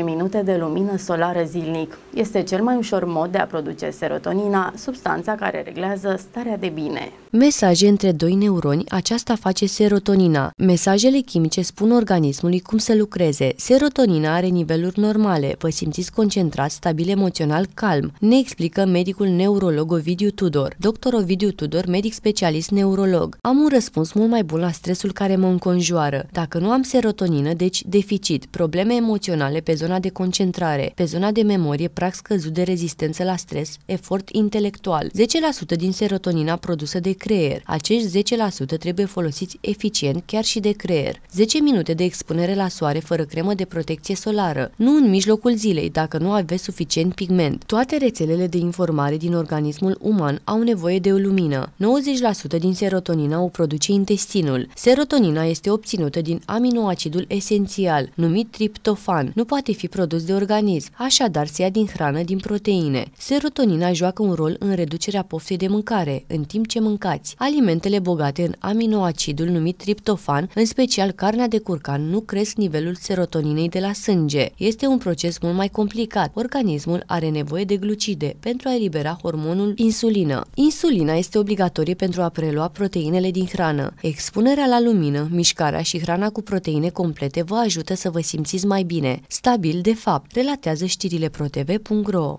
10-15 minute de lumină solară zilnic. Este cel mai ușor mod de a produce serotonina, substanța care reglează starea de bine. Mesaje între doi neuroni, aceasta face serotonina. Mesajele chimice spun organismului cum să lucreze. Serotonina are niveluri normale, vă simțiți concentrat, stabil emoțional, calm, ne explică medicul neurolog Ovidiu Tudor. Dr. Ovidiu Tudor, medic specialist neurolog. Am un răspuns mult mai bun la stresul care mă înconjoară. Dacă nu am serotonină, deci deficit, problem probleme emoționale pe zona de concentrare, pe zona de memorie, prax scăzut de rezistență la stres, efort intelectual, 10% din serotonina produsă de creier. Acești 10% trebuie folosiți eficient chiar și de creier. 10 minute de expunere la soare fără cremă de protecție solară, nu în mijlocul zilei dacă nu aveți suficient pigment. Toate rețelele de informare din organismul uman au nevoie de o lumină. 90% din serotonina o produce intestinul. Serotonina este obținută din aminoacidul esențial, numit triptofan triptofan nu poate fi produs de organism, așadar se ia din hrană din proteine. Serotonina joacă un rol în reducerea poftei de mâncare, în timp ce mâncați. Alimentele bogate în aminoacidul numit triptofan, în special carnea de curcan, nu cresc nivelul serotoninei de la sânge. Este un proces mult mai complicat. Organismul are nevoie de glucide pentru a elibera hormonul insulină. Insulina este obligatorie pentru a prelua proteinele din hrană. Expunerea la lumină, mișcarea și hrana cu proteine complete vă ajută să vă simțiți știți mai bine, stabil de fapt, relatează știrile protv.ro.